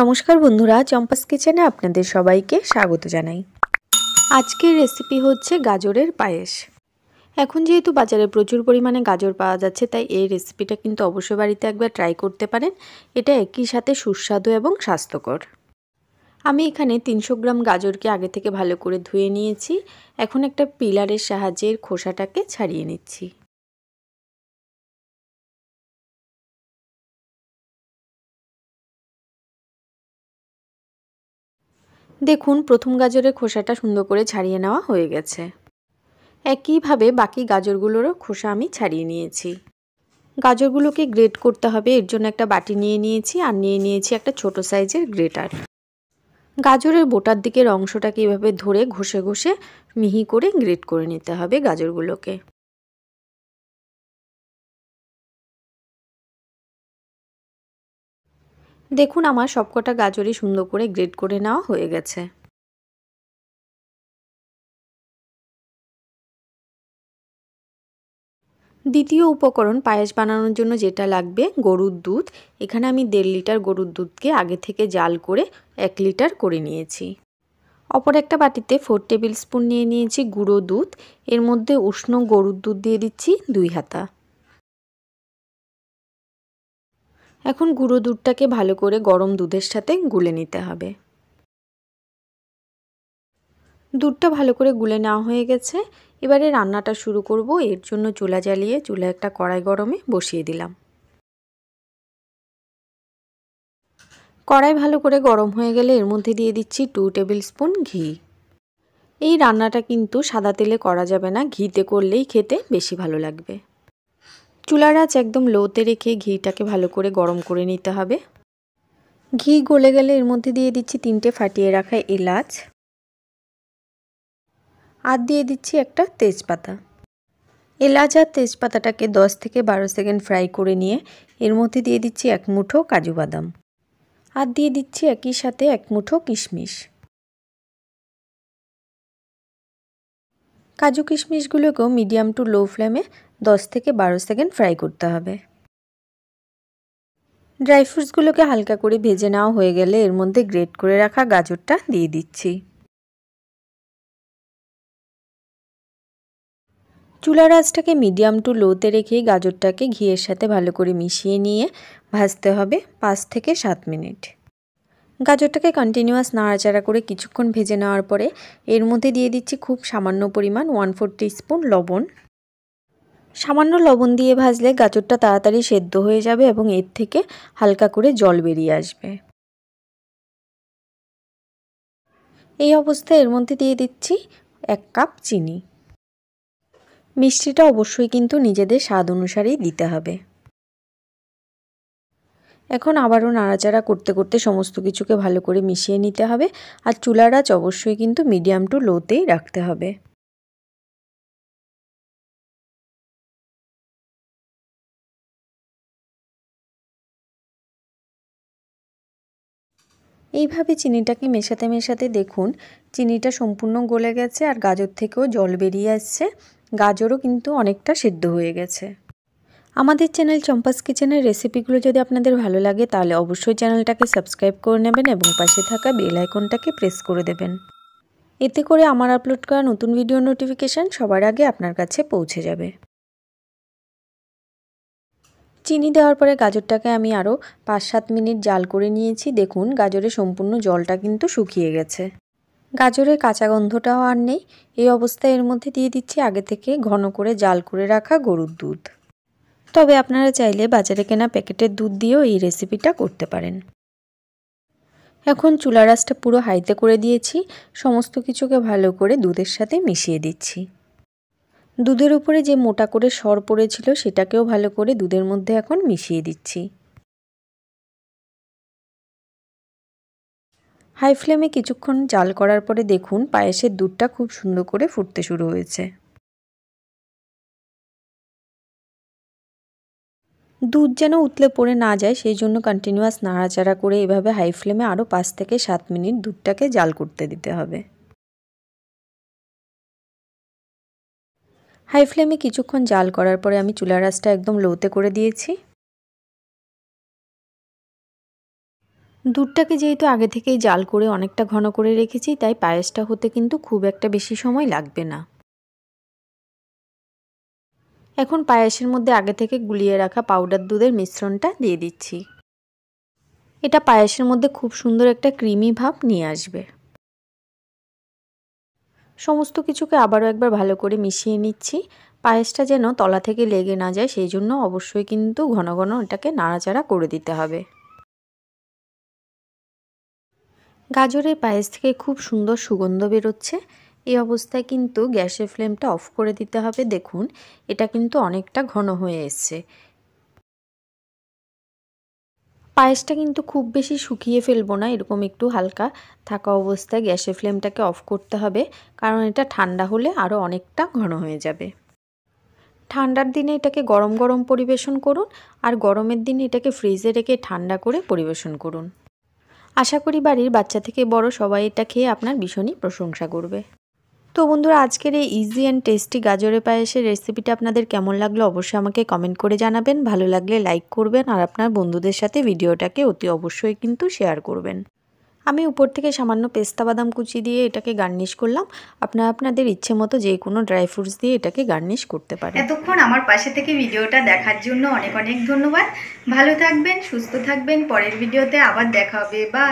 নমস্কার বন্ধুরা চম্পাস কিচেনে আপনাদের সবাইকে স্বাগত জানাই আজকের রেসিপি হচ্ছে গাজরের পায়েস এখন যেহেতু বাজারে প্রচুর পরিমাণে গাজর পাওয়া যাচ্ছে তাই এই রেসিপিটা কিন্তু অবশ্যই বাড়িতে একবার ট্রাই করতে পারেন এটা একই সাথে সুস্বাদু এবং স্বাস্থ্যকর আমি এখানে তিনশো গ্রাম গাজরকে আগে থেকে ভালো করে ধুয়ে নিয়েছি এখন একটা পিলারের সাহায্যে খোসাটাকে ছাড়িয়ে নিচ্ছি দেখুন প্রথম গাজরের খোসাটা সুন্দর করে ছাড়িয়ে নেওয়া হয়ে গেছে একইভাবে বাকি গাজরগুলোরও খোসা আমি ছাড়িয়ে নিয়েছি গাজরগুলোকে গ্রেট করতে হবে এর জন্য একটা বাটি নিয়ে নিয়েছি আর নিয়ে নিয়েছি একটা ছোট সাইজের গ্রেটার গাজরের বোটার দিকের অংশটাকে এভাবে ধরে ঘষে ঘষে মিহি করে গ্রেট করে নিতে হবে গাজরগুলোকে দেখুন আমার সবকটা গাজরই সুন্দর করে গ্রেড করে নেওয়া হয়ে গেছে দ্বিতীয় উপকরণ পায়েস বানানোর জন্য যেটা লাগবে গরুর দুধ এখানে আমি দেড় লিটার গরুর দুধকে আগে থেকে জাল করে এক লিটার করে নিয়েছি অপর একটা বাটিতে ফোর টেবিল স্পুন নিয়ে নিয়েছি গুঁড়ো দুধ এর মধ্যে উষ্ণ গরুর দুধ দিয়ে দিচ্ছি দুই হাতা এখন গুঁড়ো দুধটাকে ভালো করে গরম দুধের সাথে গুলে নিতে হবে দুধটা ভালো করে গুলে নেওয়া হয়ে গেছে এবারে রান্নাটা শুরু করব এর জন্য চুলা জ্বালিয়ে চুলা একটা কড়াই গরমে বসিয়ে দিলাম কড়াই ভালো করে গরম হয়ে গেলে এর মধ্যে দিয়ে দিচ্ছি টু টেবিল স্পুন ঘি এই রান্নাটা কিন্তু সাদা তেলে করা যাবে না ঘিতে করলেই খেতে বেশি ভালো লাগবে চুলার আঁচ একদম লোতে রেখে ঘিটাকে ভালো করে গরম করে নিতে হবে ঘি গলে গেলে এর মধ্যে দিয়ে দিচ্ছি তিনটে ফাটিয়ে রাখা এলাচ আর দিয়ে দিচ্ছি একটা তেজপাতা এলাচ আর তেজপাতাটাকে দশ থেকে বারো সেকেন্ড ফ্রাই করে নিয়ে এর মধ্যে দিয়ে দিচ্ছি এক মুঠো কাজু বাদাম আর দিয়ে দিচ্ছি একই সাথে এক মুঠো কিশমিশ কাজু কিশমিশগুলোকেও মিডিয়াম টু লো ফ্লেমে 10 থেকে বারো সেকেন্ড ফ্রাই করতে হবে ড্রাই ফ্রুটসগুলোকে হালকা করে ভেজে নেওয়া হয়ে গেলে এর মধ্যে গ্রেট করে রাখা গাজরটা দিয়ে দিচ্ছি চুলার আঁচটাকে মিডিয়াম টু লোতে রেখে গাজরটাকে ঘিয়ের সাথে ভালো করে মিশিয়ে নিয়ে ভাজতে হবে পাঁচ থেকে সাত মিনিট গাজরটাকে কন্টিনিউয়াস নাড়াচাড়া করে কিছুক্ষণ ভেজে নেওয়ার পরে এর মধ্যে দিয়ে দিচ্ছি খুব সামান্য পরিমাণ ওয়ান ফোর স্পুন লবণ সামান্য লবণ দিয়ে ভাজলে গাজরটা তাড়াতাড়ি সেদ্ধ হয়ে যাবে এবং এর থেকে হালকা করে জল বেরিয়ে আসবে এই অবস্থায় এর মধ্যে দিয়ে দিচ্ছি এক কাপ চিনি মিষ্টিটা অবশ্যই কিন্তু নিজেদের স্বাদ অনুসারেই দিতে হবে এখন আবারও নাড়াচাড়া করতে করতে সমস্ত কিছুকে ভালো করে মিশিয়ে নিতে হবে আর চুলার আঁচ অবশ্যই কিন্তু মিডিয়াম টু লোতেই রাখতে হবে এইভাবে চিনিটাকে মেশাতে মেশাতে দেখুন চিনিটা সম্পূর্ণ গলে গেছে আর গাজর থেকেও জল বেরিয়ে আসছে গাজরও কিন্তু অনেকটা সেদ্ধ হয়ে গেছে আমাদের চ্যানেল চম্পাস কিচেনের রেসিপিগুলো যদি আপনাদের ভালো লাগে তাহলে অবশ্যই চ্যানেলটাকে সাবস্ক্রাইব করে নেবেন এবং পাশে থাকা বেল আইকনটাকে প্রেস করে দেবেন এতে করে আমার আপলোড করা নতুন ভিডিও নোটিফিকেশান সবার আগে আপনার কাছে পৌঁছে যাবে চিনি দেওয়ার পরে গাজরটাকে আমি আরও পাঁচ সাত মিনিট জাল করে নিয়েছি দেখুন গাজরের সম্পূর্ণ জলটা কিন্তু শুকিয়ে গেছে গাজরের কাঁচা গন্ধটাও আর নেই এই অবস্থায় এর মধ্যে দিয়ে দিচ্ছি আগে থেকে ঘন করে জাল করে রাখা গরুর দুধ তবে আপনারা চাইলে বাজারে কেনা প্যাকেটের দুধ দিয়েও এই রেসিপিটা করতে পারেন এখন চুলা রাসটা পুরো হাইতে করে দিয়েছি সমস্ত কিছুকে ভালো করে দুধের সাথে মিশিয়ে দিচ্ছি দুধের উপরে যে মোটা করে সর পড়েছিল সেটাকেও ভালো করে দুধের মধ্যে এখন মিশিয়ে দিচ্ছি হাই ফ্লেমে কিছুক্ষণ জাল করার পরে দেখুন পায়েসের দুধটা খুব সুন্দর করে ফুটতে শুরু হয়েছে দুধ যেন উতলে পড়ে না যায় সেই জন্য কন্টিনিউয়াস নাড়াচাড়া করে এভাবে হাই ফ্লেমে আরও পাঁচ থেকে সাত মিনিট দুধটাকে জাল করতে দিতে হবে হাই ফ্লেমে কিছুক্ষণ জাল করার পরে আমি চুলা রাসটা একদম লোতে করে দিয়েছি দুধটাকে যেহেতু আগে থেকেই জাল করে অনেকটা ঘন করে রেখেছি তাই পায়েসটা হতে কিন্তু খুব একটা বেশি সময় লাগবে না এখন পায়েসের মধ্যে আগে থেকে গুলিয়ে রাখা পাউডার দুধের মিশ্রণটা দিয়ে দিচ্ছি এটা পায়েসের মধ্যে খুব সুন্দর একটা ক্রিমি ভাব নিয়ে আসবে সমস্ত কিছুকে আবারও একবার ভালো করে মিশিয়ে নিচ্ছি পায়েসটা যেন তলা থেকে লেগে না যায় সেই জন্য অবশ্যই কিন্তু ঘন ঘন এটাকে নাড়াচাড়া করে দিতে হবে গাজরের পায়েস থেকে খুব সুন্দর সুগন্ধ বেরোচ্ছে এই অবস্থায় কিন্তু গ্যাসের ফ্লেমটা অফ করে দিতে হবে দেখুন এটা কিন্তু অনেকটা ঘন হয়ে এসছে পায়েসটা কিন্তু খুব বেশি শুকিয়ে ফেলবো না এরকম একটু হালকা থাকা অবস্থায় গ্যাসের ফ্লেমটাকে অফ করতে হবে কারণ এটা ঠান্ডা হলে আরও অনেকটা ঘন হয়ে যাবে ঠান্ডার দিনে এটাকে গরম গরম পরিবেশন করুন আর গরমের দিনে এটাকে ফ্রিজে রেখে ঠান্ডা করে পরিবেশন করুন আশা করি বাড়ির বাচ্চা থেকে বড় সবাই এটা খেয়ে আপনার ভীষণই প্রশংসা করবে তো বন্ধুরা আজকের এই ইজি অ্যান্ড টেস্টি গাজরে পায়েসের রেসিপিটা আপনাদের কেমন লাগলো অবশ্যই আমাকে কমেন্ট করে জানাবেন ভালো লাগলে লাইক করবেন আর আপনার বন্ধুদের সাথে ভিডিওটাকে অতি অবশ্যই কিন্তু শেয়ার করবেন আমি উপর থেকে সামান্য পেস্তা বাদাম কুচি দিয়ে এটাকে গার্নিশ করলাম আপনারা আপনাদের ইচ্ছে মতো যে কোনো ড্রাই ফ্রুটস দিয়ে এটাকে গার্নিশ করতে পারেন এতক্ষণ আমার পাশে থেকে ভিডিওটা দেখার জন্য অনেক অনেক ধন্যবাদ ভালো থাকবেন সুস্থ থাকবেন পরের ভিডিওতে আবার দেখা হবে বাই